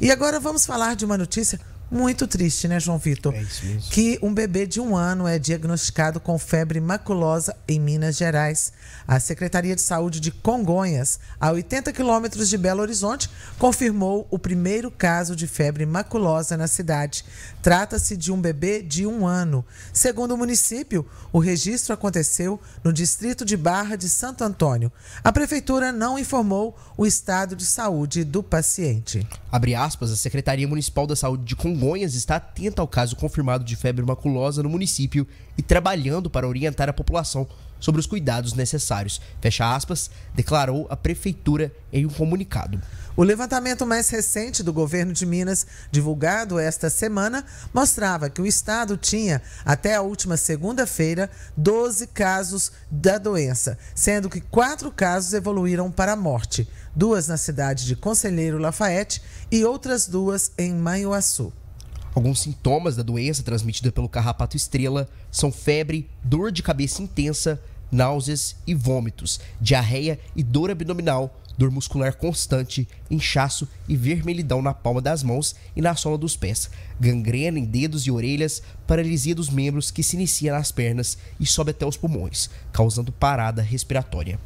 E agora vamos falar de uma notícia muito triste, né, João Vitor? É isso mesmo. Que um bebê de um ano é diagnosticado com febre maculosa em Minas Gerais. A Secretaria de Saúde de Congonhas, a 80 quilômetros de Belo Horizonte, confirmou o primeiro caso de febre maculosa na cidade. Trata-se de um bebê de um ano. Segundo o município, o registro aconteceu no distrito de Barra de Santo Antônio. A prefeitura não informou o estado de saúde do paciente. Abre aspas, a Secretaria Municipal da Saúde de Congonhas Congonhas está atenta ao caso confirmado de febre maculosa no município e trabalhando para orientar a população sobre os cuidados necessários. Fecha aspas, declarou a prefeitura em um comunicado. O levantamento mais recente do governo de Minas, divulgado esta semana, mostrava que o estado tinha, até a última segunda-feira, 12 casos da doença, sendo que quatro casos evoluíram para a morte: duas na cidade de Conselheiro Lafayette e outras duas em Manhuaçu. Alguns sintomas da doença transmitida pelo carrapato estrela são febre, dor de cabeça intensa, náuseas e vômitos, diarreia e dor abdominal, dor muscular constante, inchaço e vermelhidão na palma das mãos e na sola dos pés, gangrena em dedos e orelhas, paralisia dos membros que se inicia nas pernas e sobe até os pulmões, causando parada respiratória.